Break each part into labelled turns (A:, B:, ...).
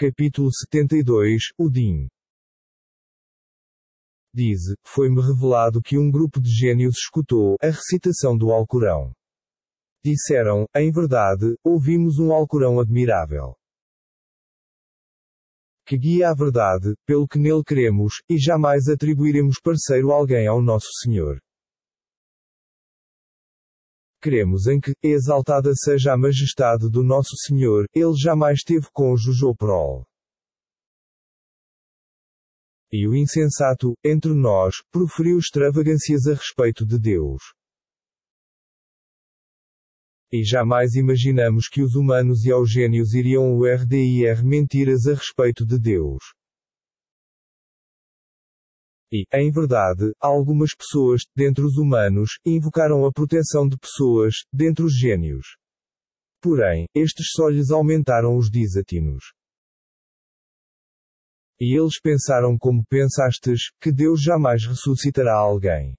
A: Capítulo 72 O DIN Diz, foi-me revelado que um grupo de gênios escutou a recitação do Alcorão. Disseram, em verdade, ouvimos um Alcorão admirável. Que guia a verdade, pelo que nele queremos, e jamais atribuiremos parceiro alguém ao nosso Senhor. Cremos em que, exaltada seja a majestade do nosso Senhor, ele jamais teve cônjuge ou prole. E o insensato, entre nós, proferiu extravagâncias a respeito de Deus. E jamais imaginamos que os humanos e aos gênios iriam o RDIR mentiras a respeito de Deus. E, em verdade, algumas pessoas, dentre os humanos, invocaram a proteção de pessoas, dentre os gênios. Porém, estes só lhes aumentaram os desatinos. E eles pensaram como pensastes, que Deus jamais ressuscitará alguém.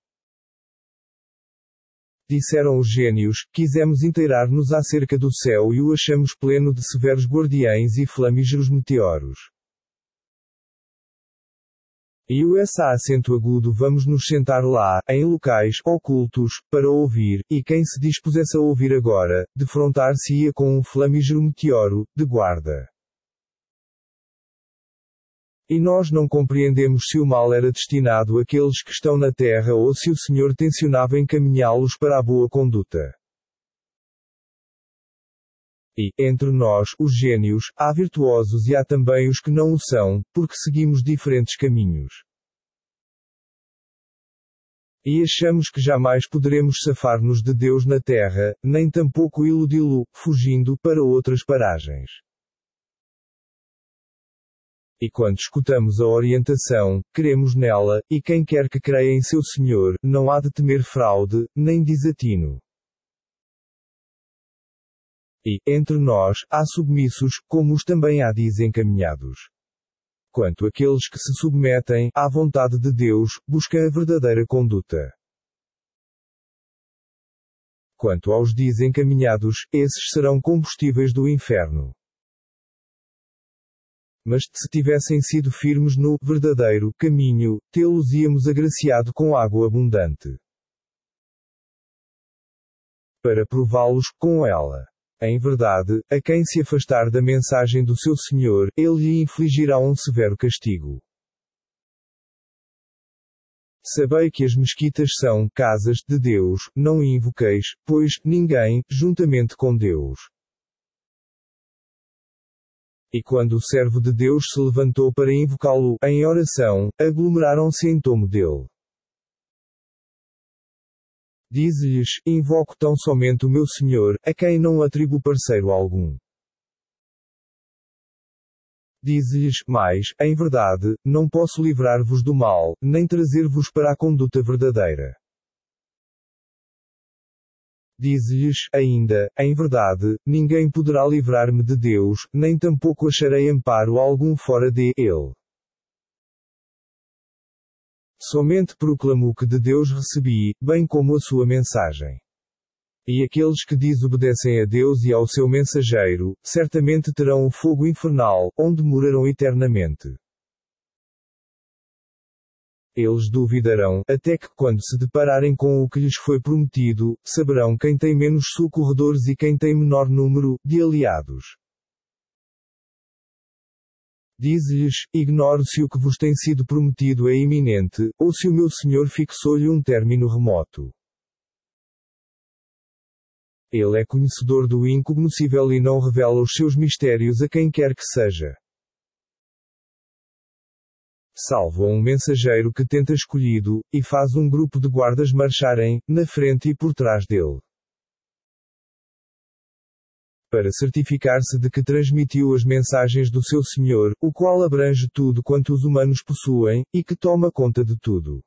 A: Disseram os gênios, quisemos inteirar-nos acerca do céu e o achamos pleno de severos guardiães e flamígeros meteoros. E o essa acento agudo vamos nos sentar lá, em locais ocultos, para ouvir, e quem se dispusesse a ouvir agora, defrontar-se-ia com um flamígero meteoro, de guarda. E nós não compreendemos se o mal era destinado àqueles que estão na terra ou se o Senhor tencionava encaminhá-los para a boa conduta. E, entre nós, os gênios, há virtuosos e há também os que não o são, porque seguimos diferentes caminhos. E achamos que jamais poderemos safar-nos de Deus na terra, nem tampouco iludi-lo, fugindo para outras paragens. E quando escutamos a orientação, cremos nela, e quem quer que creia em seu Senhor, não há de temer fraude, nem desatino. E, entre nós, há submissos, como os também há desencaminhados. Quanto àqueles que se submetem à vontade de Deus, busca a verdadeira conduta. Quanto aos desencaminhados, esses serão combustíveis do inferno. Mas se tivessem sido firmes no verdadeiro caminho, tê-los íamos agraciado com água abundante para prová-los com ela. Em verdade, a quem se afastar da mensagem do seu Senhor, ele lhe infligirá um severo castigo. Sabei que as mesquitas são casas de Deus, não invoqueis, pois, ninguém, juntamente com Deus. E quando o servo de Deus se levantou para invocá-lo, em oração, aglomeraram-se em torno dele diz lhes Invoco tão somente o meu Senhor, a quem não atribuo parceiro algum. diz lhes mais, em verdade, não posso livrar-vos do mal, nem trazer-vos para a conduta verdadeira. diz lhes ainda, em verdade, ninguém poderá livrar-me de Deus, nem tampouco acharei amparo algum fora de Ele. Somente proclamo o que de Deus recebi, bem como a sua mensagem. E aqueles que desobedecem a Deus e ao seu mensageiro, certamente terão o um fogo infernal, onde morarão eternamente. Eles duvidarão, até que quando se depararem com o que lhes foi prometido, saberão quem tem menos socorredores e quem tem menor número de aliados. Diz-lhes, ignoro se o que vos tem sido prometido é iminente, ou se o meu senhor fixou-lhe um término remoto. Ele é conhecedor do incognoscível e não revela os seus mistérios a quem quer que seja. Salvo a um mensageiro que tenta escolhido, e faz um grupo de guardas marcharem, na frente e por trás dele para certificar-se de que transmitiu as mensagens do seu Senhor, o qual abrange tudo quanto os humanos possuem, e que toma conta de tudo.